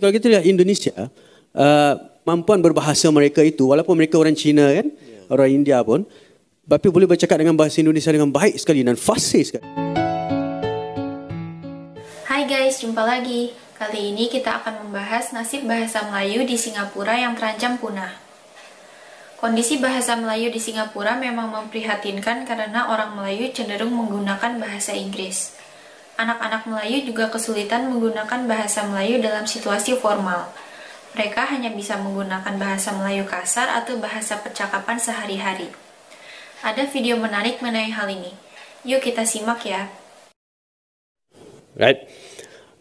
kalau kita lihat Indonesia, uh, mampuan berbahasa mereka itu, walaupun mereka orang Cina kan, yeah. orang India pun, tapi boleh bercakap dengan bahasa Indonesia dengan baik sekali dan fasih sekali. Hai guys, jumpa lagi. Kali ini kita akan membahas nasib bahasa Melayu di Singapura yang terancam punah. Kondisi bahasa Melayu di Singapura memang memprihatinkan karena orang Melayu cenderung menggunakan bahasa Inggris anak-anak Melayu juga kesulitan menggunakan bahasa Melayu dalam situasi formal. Mereka hanya bisa menggunakan bahasa Melayu kasar atau bahasa percakapan sehari-hari. Ada video menarik mengenai hal ini. Yuk kita simak ya. Right.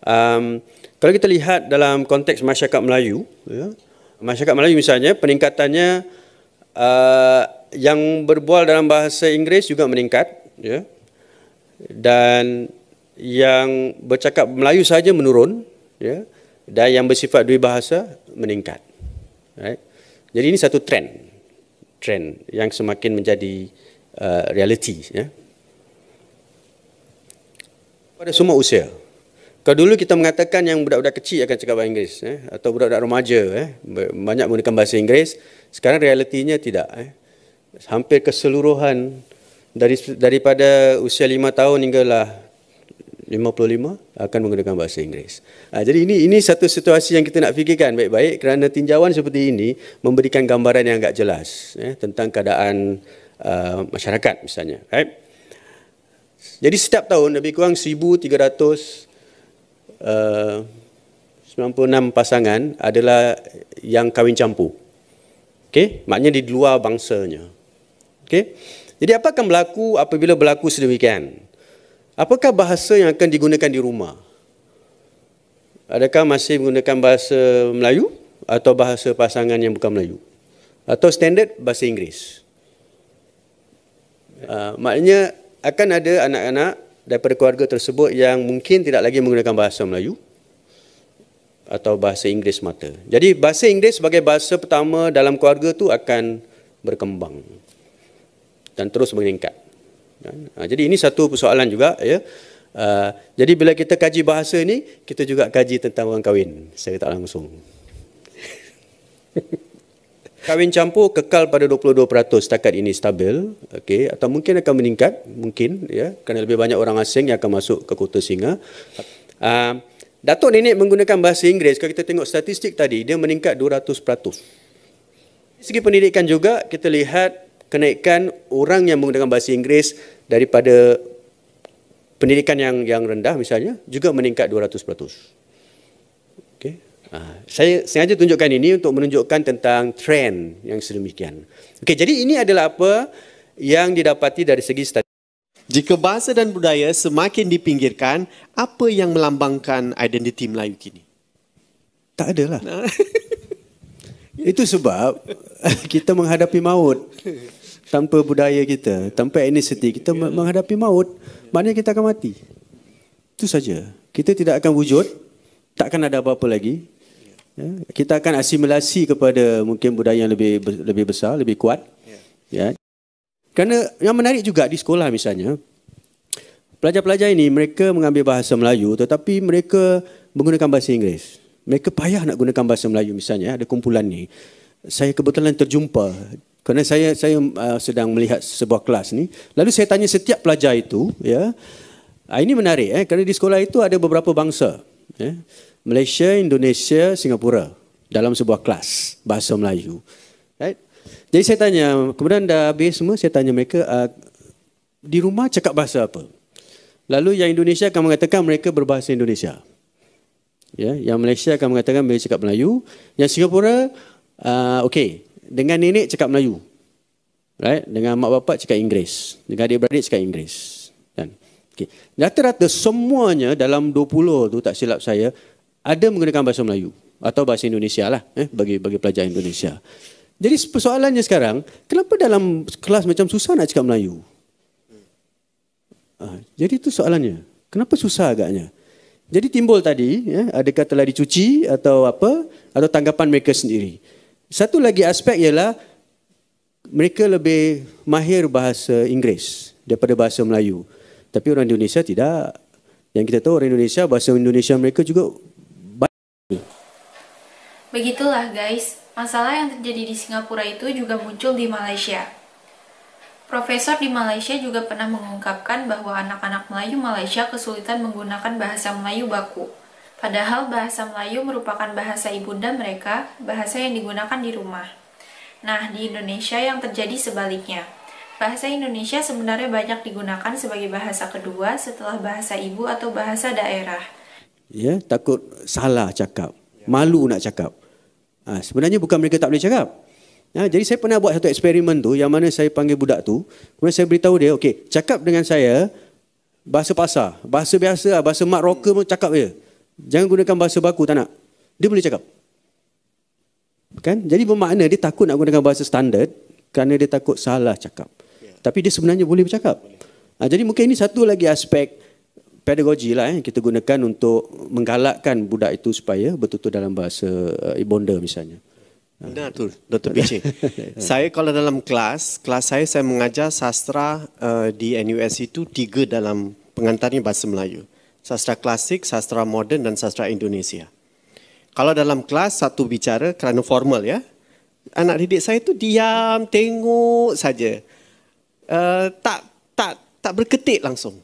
Um, kalau kita lihat dalam konteks masyarakat Melayu, ya, masyarakat Melayu misalnya peningkatannya uh, yang berbual dalam bahasa Inggeris juga meningkat. Ya. Dan yang bercakap Melayu saja menurun ya dan yang bersifat dua bahasa meningkat. Right. Jadi ini satu trend trend yang semakin menjadi uh, reality ya. Pada semua usia. Kalau dulu kita mengatakan yang budak-budak kecil akan cakap bahasa Inggeris ya atau budak-budak remaja eh banyak menggunakan bahasa Inggeris, sekarang realitinya tidak eh. Hampir keseluruhan dari daripada usia lima tahun hinggalah 55 akan menggunakan bahasa Inggeris. Ha, jadi ini ini satu situasi yang kita nak fikirkan baik-baik kerana tinjauan seperti ini memberikan gambaran yang agak jelas ya, tentang keadaan uh, masyarakat misalnya. Right? Jadi setiap tahun lebih kurang 1,300 uh, 96 pasangan adalah yang kawin campur. Okay? Maknanya di luar bangsanya. Okay? Jadi apa akan berlaku apabila berlaku sedemikian? Okay? Apakah bahasa yang akan digunakan di rumah? Adakah masih menggunakan bahasa Melayu atau bahasa pasangan yang bukan Melayu? Atau standard bahasa Inggeris? Uh, maknanya akan ada anak-anak daripada keluarga tersebut yang mungkin tidak lagi menggunakan bahasa Melayu atau bahasa Inggeris mata. Jadi bahasa Inggeris sebagai bahasa pertama dalam keluarga tu akan berkembang dan terus meningkat. Ha, jadi ini satu persoalan juga ya. Ha, jadi bila kita kaji bahasa ini, kita juga kaji tentang orang kahwin Saya tak langsung. kahwin campur kekal pada 22% setakat ini stabil, okay? atau mungkin akan meningkat, mungkin ya, kerana lebih banyak orang asing yang akan masuk ke Kota Singa. Ha, Datuk Nenek menggunakan bahasa Inggeris, kalau kita tengok statistik tadi, dia meningkat 200%. Dari segi pendidikan juga, kita lihat kenaikan orang yang menggunakan bahasa Inggeris daripada pendidikan yang yang rendah misalnya juga meningkat 200%. Okey. Ha, saya sengaja tunjukkan ini untuk menunjukkan tentang trend yang sedemikian. Okay, jadi ini adalah apa yang didapati dari segi statistik. Jika bahasa dan budaya semakin dipinggirkan, apa yang melambangkan identiti Melayu kini? Tak adalah. Nah. Itu sebab kita menghadapi maut tanpa budaya kita, tanpa etnisiti, kita yeah. Ya. menghadapi maut, maknanya kita akan mati. Itu saja. Kita tidak akan wujud, tak akan ada apa-apa lagi. Ya, kita akan asimilasi kepada mungkin budaya yang lebih lebih besar, lebih kuat. Ya. ya. Karena yang menarik juga di sekolah misalnya, pelajar-pelajar ini mereka mengambil bahasa Melayu tetapi mereka menggunakan bahasa Inggeris. Mereka payah nak gunakan bahasa Melayu misalnya, ada kumpulan ni. Saya kebetulan terjumpa kerana saya saya uh, sedang melihat sebuah kelas ni, lalu saya tanya setiap pelajar itu, ya. Uh, ini menarik eh kerana di sekolah itu ada beberapa bangsa, ya. Malaysia, Indonesia, Singapura dalam sebuah kelas bahasa Melayu. Right? Jadi saya tanya, kemudian dah habis semua, saya tanya mereka uh, di rumah cakap bahasa apa? Lalu yang Indonesia akan mengatakan mereka berbahasa Indonesia. Ya, yang Malaysia akan mengatakan mereka cakap Melayu. Yang Singapura, uh, ah, okey, dengan nenek cakap Melayu. Right? Dengan mak bapak cakap Inggeris. Dengan adik-beradik cakap Inggeris. Dan okay. rata-rata semuanya dalam 20 tu tak silap saya ada menggunakan bahasa Melayu atau bahasa Indonesia lah eh, bagi bagi pelajar Indonesia. Jadi persoalannya sekarang, kenapa dalam kelas macam susah nak cakap Melayu? Ha, jadi itu soalannya. Kenapa susah agaknya? Jadi timbul tadi, ya, eh, adakah telah dicuci atau apa, atau tanggapan mereka sendiri. Satu lagi aspek ialah mereka lebih mahir bahasa Inggeris daripada bahasa Melayu. Tapi orang Indonesia tidak. Yang kita tahu orang Indonesia, bahasa Indonesia mereka juga baik. Begitulah guys, masalah yang terjadi di Singapura itu juga muncul di Malaysia. Profesor di Malaysia juga pernah mengungkapkan bahwa anak-anak Melayu Malaysia kesulitan menggunakan bahasa Melayu baku. Padahal bahasa Melayu merupakan bahasa ibunda mereka, bahasa yang digunakan di rumah. Nah, di Indonesia yang terjadi sebaliknya. Bahasa Indonesia sebenarnya banyak digunakan sebagai bahasa kedua setelah bahasa ibu atau bahasa daerah. Ya, takut salah cakap. Malu nak cakap. Ha, sebenarnya bukan mereka tak boleh cakap. Ha, jadi saya pernah buat satu eksperimen tu yang mana saya panggil budak tu. Kemudian saya beritahu dia, okey, cakap dengan saya bahasa pasar. Bahasa biasa, lah, bahasa mak roka pun cakap ya. Jangan gunakan bahasa baku tak nak. Dia boleh cakap. Kan? Jadi bermakna dia takut nak gunakan bahasa standard kerana dia takut salah cakap. Yeah. Tapi dia sebenarnya boleh bercakap. Boleh. Ha, jadi mungkin ini satu lagi aspek pedagogi lah eh, yang kita gunakan untuk menggalakkan budak itu supaya betul betul dalam bahasa uh, eh, bonda misalnya. Ha. Benar tu, Dr. PC. saya kalau dalam kelas, kelas saya saya mengajar sastra uh, di NUS itu tiga dalam pengantarnya bahasa Melayu sastra klasik, sastra modern dan sastra Indonesia. Kalau dalam kelas satu bicara kerana formal ya, anak didik saya itu diam, tengok saja. Uh, tak tak tak berketik langsung.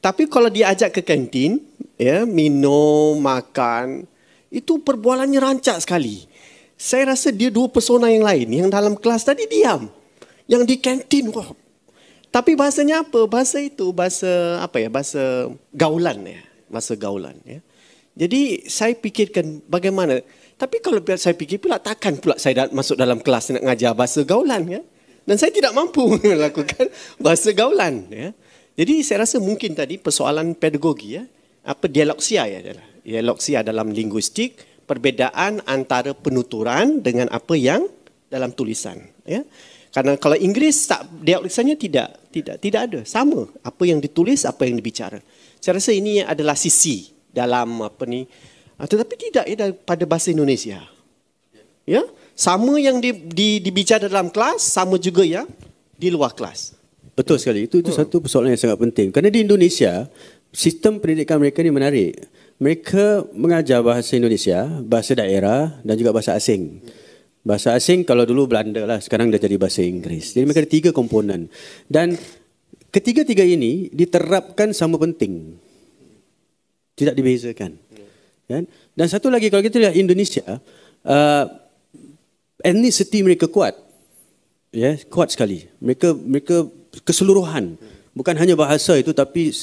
Tapi kalau dia ajak ke kantin, ya, minum, makan, itu perbualannya rancak sekali. Saya rasa dia dua persona yang lain. Yang dalam kelas tadi diam. Yang di kantin, wah, tapi bahasanya apa? Bahasa itu bahasa apa ya? Bahasa gaulan ya. Bahasa gaulan ya. Jadi saya fikirkan bagaimana. Tapi kalau biar saya fikir pula takkan pula saya masuk dalam kelas nak ngajar bahasa gaulan ya. Dan saya tidak mampu melakukan bahasa gaulan ya. Jadi saya rasa mungkin tadi persoalan pedagogi ya. Apa dialoksia ya adalah. Dialoksia dalam linguistik perbedaan antara penuturan dengan apa yang dalam tulisan ya. Karena kalau Inggris tak dialeksanya tidak, tidak tidak ada. Sama apa yang ditulis, apa yang dibicara. Saya rasa ini adalah sisi dalam apa ni. Ah, tetapi tidak ya pada bahasa Indonesia. Ya, sama yang di, di, dibicara dalam kelas sama juga ya di luar kelas. Betul sekali. Itu itu hmm. satu persoalan yang sangat penting. Karena di Indonesia sistem pendidikan mereka ini menarik. Mereka mengajar bahasa Indonesia, bahasa daerah dan juga bahasa asing. Hmm. Bahasa asing kalau dulu Belanda lah, sekarang dah jadi bahasa Inggeris. Jadi mereka ada tiga komponen. Dan ketiga-tiga ini diterapkan sama penting. Tidak dibezakan. Kan? Dan satu lagi kalau kita lihat Indonesia, uh, etnisiti mereka kuat. Ya, yeah, kuat sekali. Mereka mereka keseluruhan. Bukan hanya bahasa itu tapi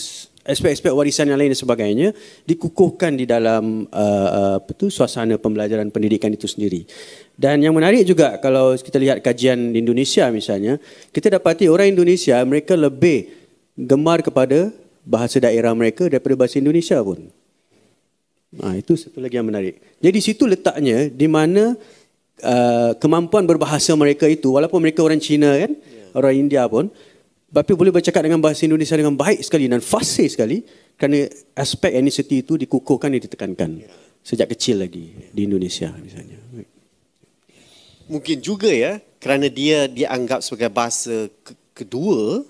aspek-aspek warisan yang lain dan sebagainya dikukuhkan di dalam uh, uh, apa tu suasana pembelajaran pendidikan itu sendiri. Dan yang menarik juga kalau kita lihat kajian di Indonesia misalnya, kita dapati orang Indonesia mereka lebih gemar kepada bahasa daerah mereka daripada bahasa Indonesia pun. Ha, itu satu lagi yang menarik. Jadi situ letaknya di mana uh, kemampuan berbahasa mereka itu walaupun mereka orang Cina kan, yeah. orang India pun, tapi boleh bercakap dengan bahasa Indonesia dengan baik sekali dan fasih sekali kerana aspek etnisiti itu dikukuhkan dan ditekankan sejak kecil lagi di Indonesia misalnya. Mungkin juga ya kerana dia dianggap sebagai bahasa ke- kedua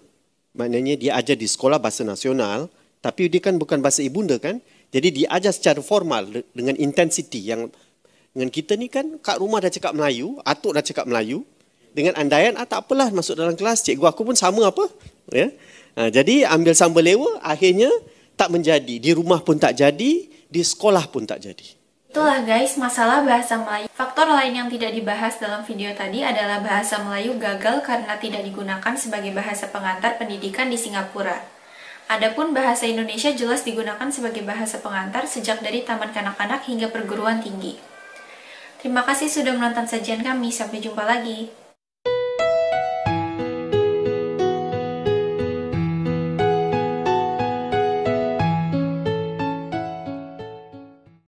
maknanya dia ajar di sekolah bahasa nasional tapi dia kan bukan bahasa ibunda kan jadi dia ajar secara formal dengan intensiti yang dengan kita ni kan kat rumah dah cakap Melayu, atuk dah cakap Melayu, dengan andaian ah tak apalah masuk dalam kelas cikgu aku pun sama apa ya ha, jadi ambil sambal lewa akhirnya tak menjadi di rumah pun tak jadi di sekolah pun tak jadi Itulah guys masalah bahasa Melayu. Faktor lain yang tidak dibahas dalam video tadi adalah bahasa Melayu gagal karena tidak digunakan sebagai bahasa pengantar pendidikan di Singapura. Adapun bahasa Indonesia jelas digunakan sebagai bahasa pengantar sejak dari taman kanak-kanak hingga perguruan tinggi. Terima kasih sudah menonton sajian kami, sampai jumpa lagi.